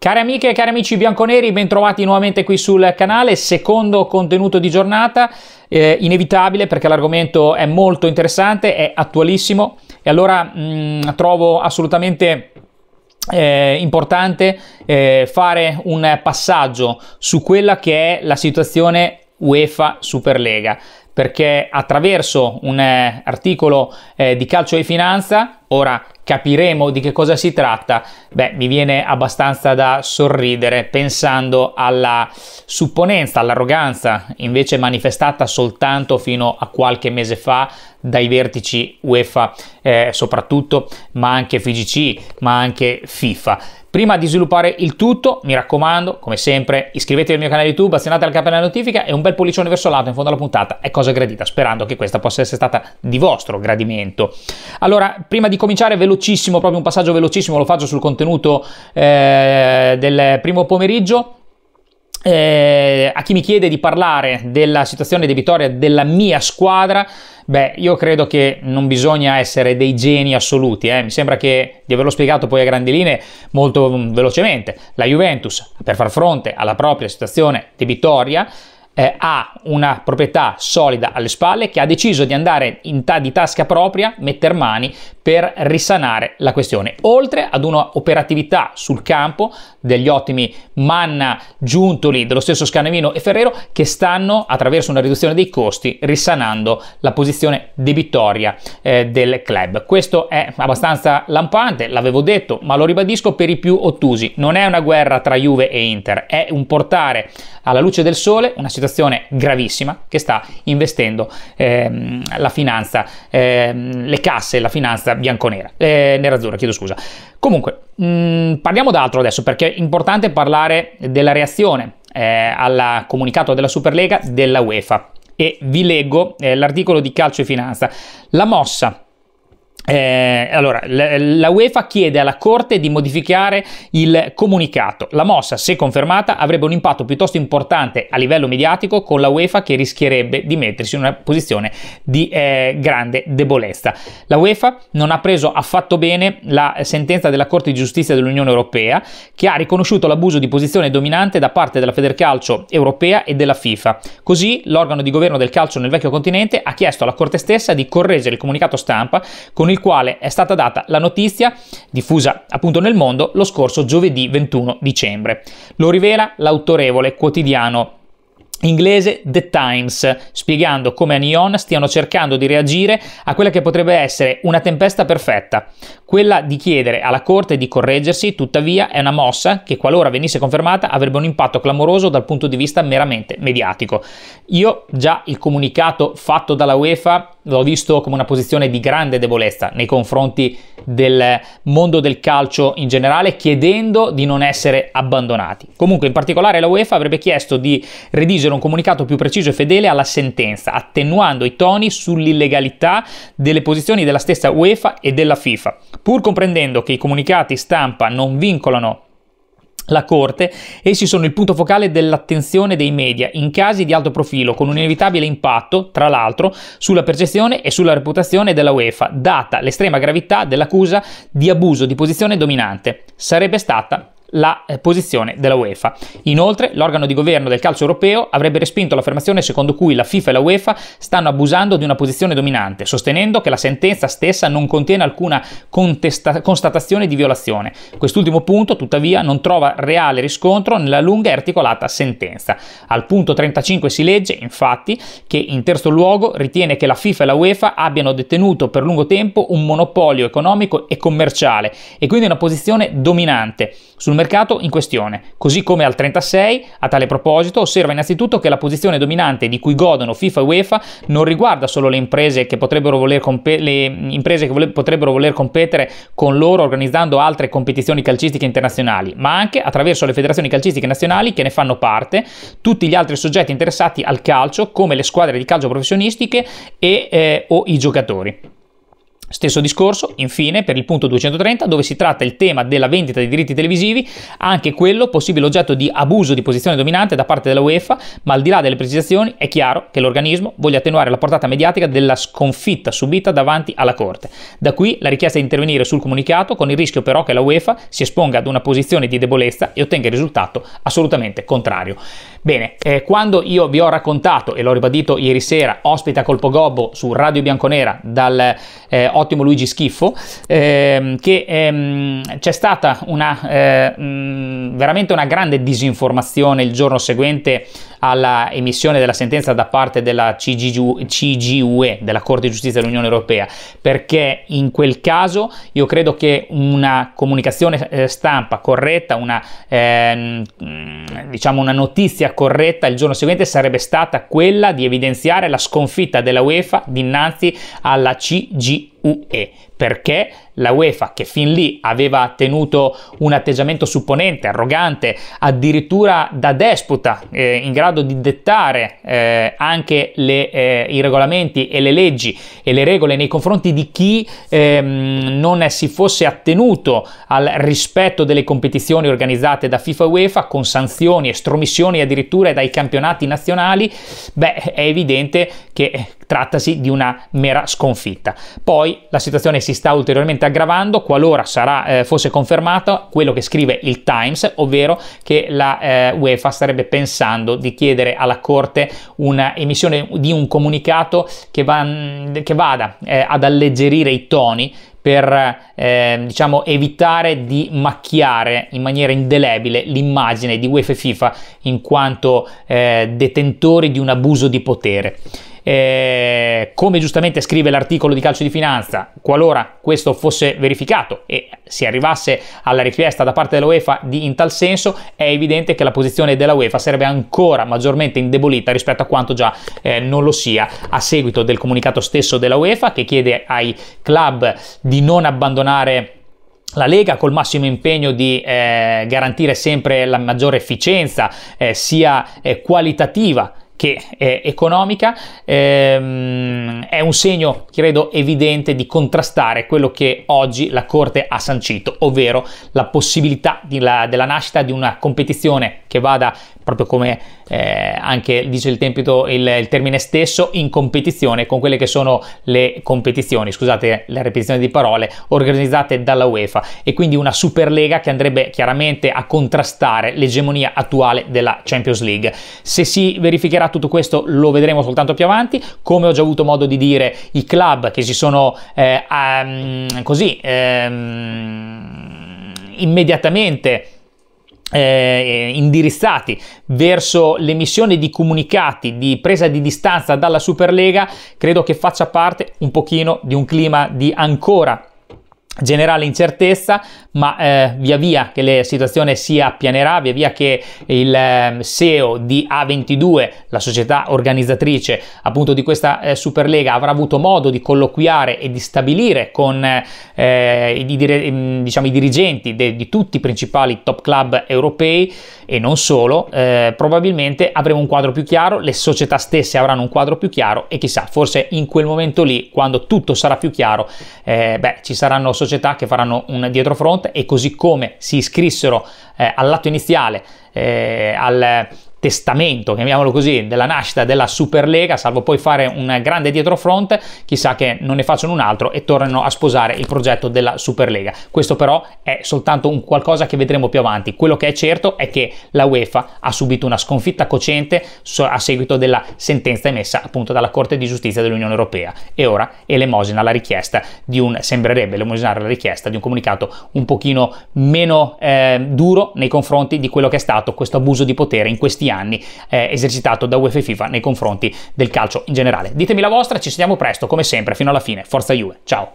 Cari amiche e cari amici bianconeri, bentrovati nuovamente qui sul canale, secondo contenuto di giornata, eh, inevitabile perché l'argomento è molto interessante, è attualissimo e allora mh, mm, trovo assolutamente eh, importante eh, fare un passaggio su quella che è la situazione UEFA Superlega perché attraverso un eh, articolo eh, di calcio e finanza Ora capiremo di che cosa si tratta. Beh, mi viene abbastanza da sorridere pensando alla supponenza, all'arroganza invece manifestata soltanto fino a qualche mese fa dai vertici UEFA eh, soprattutto, ma anche FIGC, ma anche FIFA. Prima di sviluppare il tutto, mi raccomando, come sempre, iscrivetevi al mio canale YouTube, azionate la campanella notifica e un bel pollicione verso l'alto in fondo alla puntata è cosa gradita, sperando che questa possa essere stata di vostro gradimento. Allora, prima di cominciare velocissimo, proprio un passaggio velocissimo, lo faccio sul contenuto eh, del primo pomeriggio. Eh, a chi mi chiede di parlare della situazione debitoria della mia squadra, beh, io credo che non bisogna essere dei geni assoluti. Eh. Mi sembra che di averlo spiegato poi a grandi linee molto mm, velocemente. La Juventus, per far fronte alla propria situazione debitoria, eh, ha una proprietà solida alle spalle che ha deciso di andare ta- di tasca propria, metter mani per risanare la questione. Oltre ad un'operatività sul campo degli ottimi Manna, Giuntoli, dello stesso Scanavino e Ferrero che stanno attraverso una riduzione dei costi risanando la posizione debitoria eh, del club. Questo è abbastanza lampante, l'avevo detto, ma lo ribadisco per i più ottusi. Non è una guerra tra Juve e Inter, è un portare alla luce del sole una situazione situazione gravissima che sta investendo ehm, la finanza, ehm, le casse, la finanza bianconera, eh, nerazzurra, chiedo scusa. Comunque, mh, mm, parliamo d'altro adesso perché è importante parlare della reazione eh, al comunicato della Superlega della UEFA e vi leggo eh, l'articolo di Calcio e Finanza. La mossa eh, allora, la UEFA chiede alla Corte di modificare il comunicato. La mossa, se confermata, avrebbe un impatto piuttosto importante a livello mediatico con la UEFA che rischierebbe di mettersi in una posizione di eh, grande debolezza. La UEFA non ha preso affatto bene la sentenza della Corte di Giustizia dell'Unione Europea che ha riconosciuto l'abuso di posizione dominante da parte della Federcalcio europea e della FIFA. Così l'organo di governo del calcio nel vecchio continente ha chiesto alla Corte stessa di correggere il comunicato stampa con il il quale è stata data la notizia, diffusa appunto nel mondo, lo scorso giovedì 21 dicembre. Lo rivela l'autorevole quotidiano inglese The Times, spiegando come a Neon stiano cercando di reagire a quella che potrebbe essere una tempesta perfetta. Quella di chiedere alla Corte di correggersi, tuttavia, è una mossa che, qualora venisse confermata, avrebbe un impatto clamoroso dal punto di vista meramente mediatico. Io già il comunicato fatto dalla UEFA l'ho visto come una posizione di grande debolezza nei confronti del mondo del calcio in generale chiedendo di non essere abbandonati. Comunque in particolare la UEFA avrebbe chiesto di redigere un comunicato più preciso e fedele alla sentenza, attenuando i toni sull'illegalità delle posizioni della stessa UEFA e della FIFA, pur comprendendo che i comunicati stampa non vincolano la Corte, essi sono il punto focale dell'attenzione dei media in casi di alto profilo, con un inevitabile impatto, tra l'altro, sulla percezione e sulla reputazione della UEFA, data l'estrema gravità dell'accusa di abuso di posizione dominante. Sarebbe stata la eh, posizione della UEFA. Inoltre, l'organo di governo del calcio europeo avrebbe respinto l'affermazione secondo cui la FIFA e la UEFA stanno abusando di una posizione dominante, sostenendo che la sentenza stessa non contiene alcuna contesta- constatazione di violazione. Quest'ultimo punto, tuttavia, non trova reale riscontro nella lunga e articolata sentenza. Al punto 35 si legge, infatti, che in terzo luogo ritiene che la FIFA e la UEFA abbiano detenuto per lungo tempo un monopolio economico e commerciale e quindi una posizione dominante sul mercato in questione. Così come al 36, a tale proposito, osserva innanzitutto che la posizione dominante di cui godono FIFA e UEFA non riguarda solo le imprese che potrebbero voler, comp- imprese che vole- potrebbero voler competere con loro organizzando altre competizioni calcistiche internazionali, ma anche attraverso le federazioni calcistiche nazionali che ne fanno parte, tutti gli altri soggetti interessati al calcio, come le squadre di calcio professionistiche e, eh, o i giocatori. Stesso discorso, infine, per il punto 230, dove si tratta il tema della vendita dei diritti televisivi, anche quello possibile oggetto di abuso di posizione dominante da parte della UEFA, ma al di là delle precisazioni è chiaro che l'organismo voglia attenuare la portata mediatica della sconfitta subita davanti alla Corte. Da qui la richiesta di intervenire sul comunicato, con il rischio però che la UEFA si esponga ad una posizione di debolezza e ottenga il risultato assolutamente contrario. Bene, eh, quando io vi ho raccontato, e l'ho ribadito ieri sera, ospite a colpo gobbo su Radio Bianconera dal... Eh, ottimo Luigi Schifo, ehm, che ehm, c'è stata una, eh, mh, veramente una grande disinformazione il giorno seguente alla emissione della sentenza da parte della CGU, CGUE, della Corte di Giustizia dell'Unione Europea, perché in quel caso io credo che una comunicazione eh, stampa corretta, una, eh, diciamo una notizia corretta il giorno seguente sarebbe stata quella di evidenziare la sconfitta della UEFA dinanzi alla CGUE U-E perché la UEFA, che fin lì aveva tenuto un atteggiamento supponente, arrogante, addirittura da despota, eh, in grado di dettare eh, anche le, eh, i regolamenti e le leggi e le regole nei confronti di chi ehm, non si fosse attenuto al rispetto delle competizioni organizzate da FIFA e UEFA, con sanzioni, estromissioni addirittura dai campionati nazionali, beh, è evidente che eh, trattasi di una mera sconfitta. Poi la situazione si si sta ulteriormente aggravando qualora sarà, eh, fosse confermato quello che scrive il Times, ovvero che la eh, UEFA starebbe pensando di chiedere alla Corte un'emissione di un comunicato che, va, mm, che vada eh, ad alleggerire i toni per eh, diciamo, evitare di macchiare in maniera indelebile l'immagine di UEFA e FIFA in quanto eh, detentori di un abuso di potere eh, come giustamente scrive l'articolo di calcio di finanza, qualora questo fosse verificato e si arrivasse alla richiesta da parte dell'UEFA di, in tal senso, è evidente che la posizione della UEFA sarebbe ancora maggiormente indebolita rispetto a quanto già eh, non lo sia a seguito del comunicato stesso della UEFA che chiede ai club di non abbandonare la Lega col massimo impegno di eh, garantire sempre la maggiore efficienza eh, sia eh, qualitativa che eh, economica, ehm, è un segno, credo, evidente di contrastare quello che oggi la Corte ha sancito, ovvero la possibilità la, della nascita di una competizione che vada proprio come eh, anche dice il, tempito, il, il, termine stesso, in competizione con quelle che sono le competizioni, scusate la ripetizione di parole, organizzate dalla UEFA e quindi una Superlega che andrebbe chiaramente a contrastare l'egemonia attuale della Champions League. Se si verificherà tutto questo lo vedremo soltanto più avanti, come ho già avuto modo di dire i club che si sono eh, um, così um, immediatamente eh, eh, indirizzati verso l'emissione di comunicati di presa di distanza dalla Superlega, credo che faccia parte un pochino di un clima di ancora generale incertezza, ma eh, via via che la situazione si appianerà, via via che il eh, SEO di A22, la società organizzatrice appunto di questa eh, Superlega, avrà avuto modo di colloquiare e di stabilire con eh, eh, i, dire, ehm, diciamo, i, dirigenti de, di tutti i principali top club europei e non solo, eh, probabilmente avremo un quadro più chiaro, le società stesse avranno un quadro più chiaro e chissà, forse in quel momento lì, quando tutto sarà più chiaro, beh, ci saranno società società che faranno un dietrofront e così come si iscrissero eh, lato iniziale eh, al, testamento, chiamiamolo così, della nascita della Superlega, salvo poi fare un grande dietrofront, chissà che non ne facciano un altro e tornano a sposare il progetto della Superlega. Questo però è soltanto un qualcosa che vedremo più avanti. Quello che è certo è che la UEFA ha subito una sconfitta cocente a seguito della sentenza emessa appunto dalla Corte di Giustizia dell'Unione Europea e ora elemosina la richiesta di un, sembrerebbe elemosinare la richiesta di un comunicato un pochino meno eh, duro nei confronti di quello che è stato questo abuso di potere in questi anni eh, esercitato da UEFA e FIFA nei confronti del calcio in generale. Ditemi la vostra, ci sentiamo presto, come sempre, fino alla fine. Forza Juve, ciao!